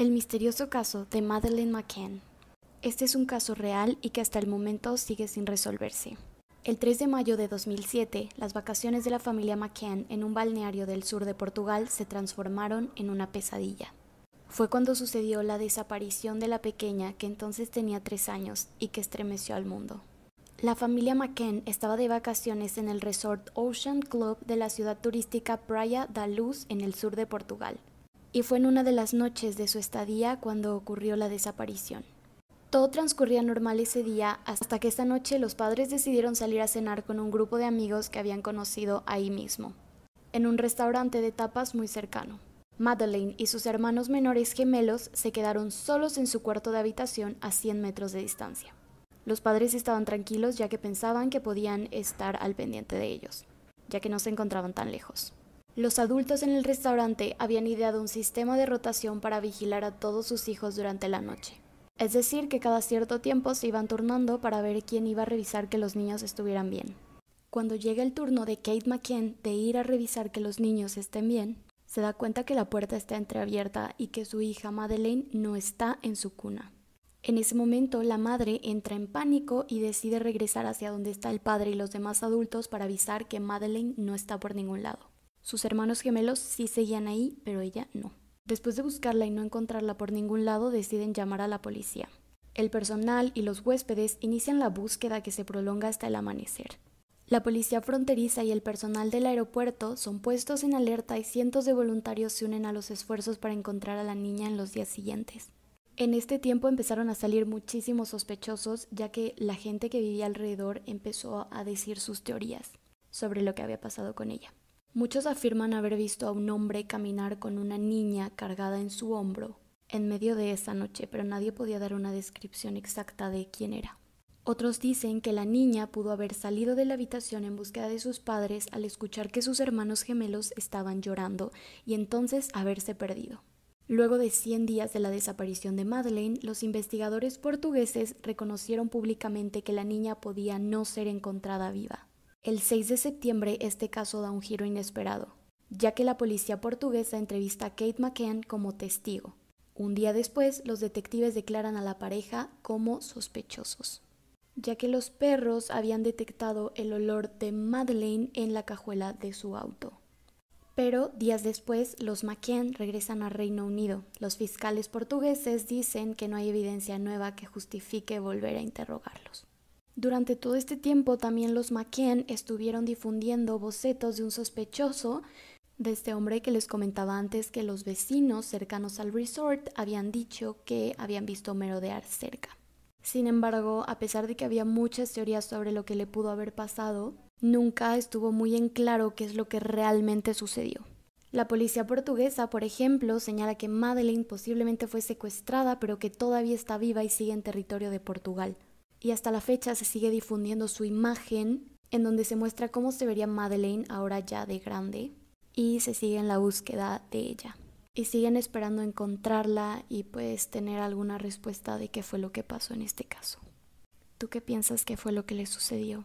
El misterioso caso de Madeleine McCann. Este es un caso real y que hasta el momento sigue sin resolverse. El 3 de mayo de 2007, las vacaciones de la familia McCann en un balneario del sur de Portugal se transformaron en una pesadilla. Fue cuando sucedió la desaparición de la pequeña que entonces tenía tres años y que estremeció al mundo. La familia McCann estaba de vacaciones en el resort Ocean Club de la ciudad turística Praia da Luz en el sur de Portugal, y fue en una de las noches de su estadía cuando ocurrió la desaparición. Todo transcurría normal ese día hasta que esa noche los padres decidieron salir a cenar con un grupo de amigos que habían conocido ahí mismo, en un restaurante de tapas muy cercano. Madeleine y sus hermanos menores gemelos se quedaron solos en su cuarto de habitación a 100 metros de distancia. Los padres estaban tranquilos ya que pensaban que podían estar al pendiente de ellos, ya que no se encontraban tan lejos. Los adultos en el restaurante habían ideado un sistema de rotación para vigilar a todos sus hijos durante la noche. Es decir, que cada cierto tiempo se iban turnando para ver quién iba a revisar que los niños estuvieran bien. Cuando llega el turno de Kate McKen de ir a revisar que los niños estén bien, se da cuenta que la puerta está entreabierta y que su hija Madeleine no está en su cuna. En ese momento, la madre entra en pánico y decide regresar hacia donde está el padre y los demás adultos para avisar que Madeleine no está por ningún lado. Sus hermanos gemelos sí seguían ahí, pero ella no. Después de buscarla y no encontrarla por ningún lado, deciden llamar a la policía. El personal y los huéspedes inician la búsqueda que se prolonga hasta el amanecer. La policía fronteriza y el personal del aeropuerto son puestos en alerta y cientos de voluntarios se unen a los esfuerzos para encontrar a la niña en los días siguientes. En este tiempo empezaron a salir muchísimos sospechosos, ya que la gente que vivía alrededor empezó a decir sus teorías sobre lo que había pasado con ella. Muchos afirman haber visto a un hombre caminar con una niña cargada en su hombro en medio de esa noche, pero nadie podía dar una descripción exacta de quién era. Otros dicen que la niña pudo haber salido de la habitación en búsqueda de sus padres al escuchar que sus hermanos gemelos estaban llorando y entonces haberse perdido. Luego de 100 días de la desaparición de Madeleine, los investigadores portugueses reconocieron públicamente que la niña podía no ser encontrada viva. El 6 de septiembre este caso da un giro inesperado, ya que la policía portuguesa entrevista a Kate McCann como testigo. Un día después, los detectives declaran a la pareja como sospechosos, ya que los perros habían detectado el olor de Madeleine en la cajuela de su auto. Pero días después, los McCann regresan a Reino Unido. Los fiscales portugueses dicen que no hay evidencia nueva que justifique volver a interrogarlos. Durante todo este tiempo también los McKen estuvieron difundiendo bocetos de un sospechoso, de este hombre que les comentaba antes que los vecinos cercanos al resort habían dicho que habían visto merodear cerca. Sin embargo, a pesar de que había muchas teorías sobre lo que le pudo haber pasado, nunca estuvo muy en claro qué es lo que realmente sucedió. La policía portuguesa, por ejemplo, señala que Madeleine posiblemente fue secuestrada, pero que todavía está viva y sigue en territorio de Portugal y hasta la fecha se sigue difundiendo su imagen en donde se muestra cómo se vería Madeleine ahora ya de grande y se sigue en la búsqueda de ella. Y siguen esperando encontrarla y pues tener alguna respuesta de qué fue lo que pasó en este caso. ¿Tú qué piensas que fue lo que le sucedió?